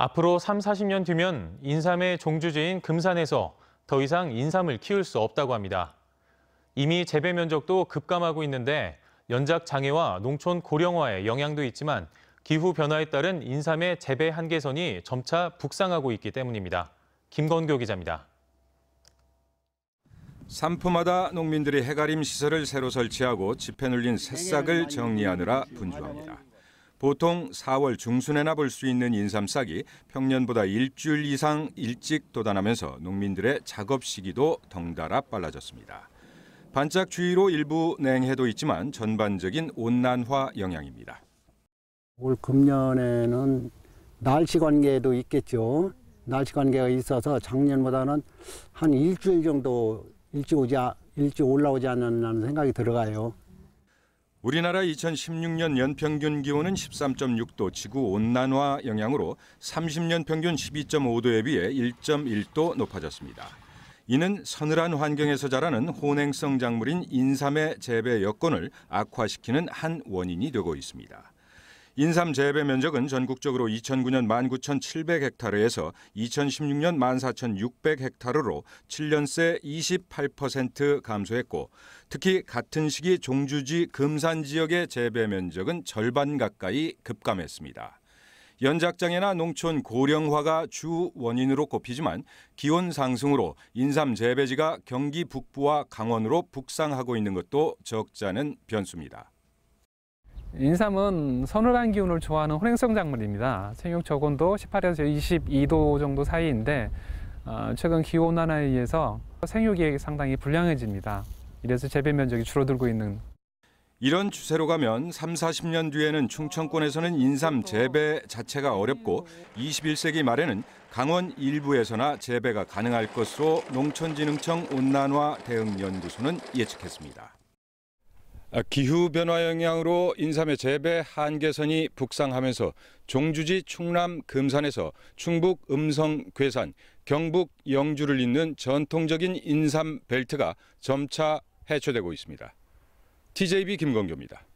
앞으로 3, 40년 뒤면 인삼의 종주지인 금산에서 더 이상 인삼을 키울 수 없다고 합니다. 이미 재배 면적도 급감하고 있는데 연작 장애와 농촌 고령화의 영향도 있지만 기후 변화에 따른 인삼의 재배 한계선이 점차 북상하고 있기 때문입니다. 김건교 기자입니다. 산포마다 농민들이 해가림 시설을 새로 설치하고 집해 눌린 새싹을 정리하느라 분주합니다. 보통 4월 중순에나 볼 수 있는 인삼싹이 평년보다 일주일 이상 일찍 도단하면서 농민들의 작업 시기도 덩달아 빨라졌습니다. 반짝 주의로 일부 냉해도 있지만 전반적인 온난화 영향입니다. 올 금년에는 날씨 관계도 있겠죠. 날씨 관계가 있어서 작년보다는 한 일주일 정도 일찍 오지 아, 일찍 올라오지 않았나 는 생각이 들어가요. 우리나라 2016년 연평균 기온은 13.6도 지구 온난화 영향으로 30년 평균 12.5도에 비해 1.1도 높아졌습니다. 이는 서늘한 환경에서 자라는 혼행성 작물인 인삼의 재배 여건을 악화시키는 한 원인이 되고 있습니다. 인삼 재배 면적은 전국적으로 2009년 19,700헥타르에서 2016년 14,600헥타르로 7년 새 28% 감소했고 특히 같은 시기 종주지 금산 지역의 재배 면적은 절반 가까이 급감했습니다. 연작장애나 농촌 고령화가 주 원인으로 꼽히지만 기온 상승으로 인삼 재배지가 경기 북부와 강원으로 북상하고 있는 것도 적지 않은 변수입니다. 인삼은 서늘한 기운을 좋아하는 혼행성 작물입니다. 생육 저온도 18에서 22도 정도 사이인데 어, 최근 기온화에 의해서 생육이 상당히 불량해집니다. 이래서 재배 면적이 줄어들고 있는 이런 추세로 가면 3, 40년 뒤에는 충청권에서는 인삼 재배 자체가 어렵고 21세기 말에는 강원 일부에서나 재배가 가능할 것으로 농촌진흥청 온난화 대응연구소는 예측했습니다. 아, 기후변화 영향으로 인삼의 재배 한계선이 북상하면서 종주지 충남 금산에서 충북 음성 괴산, 경북 영주를 잇는 전통적인 인삼 벨트가 점차 해체되고 있습니다. TJB 김건교입니다.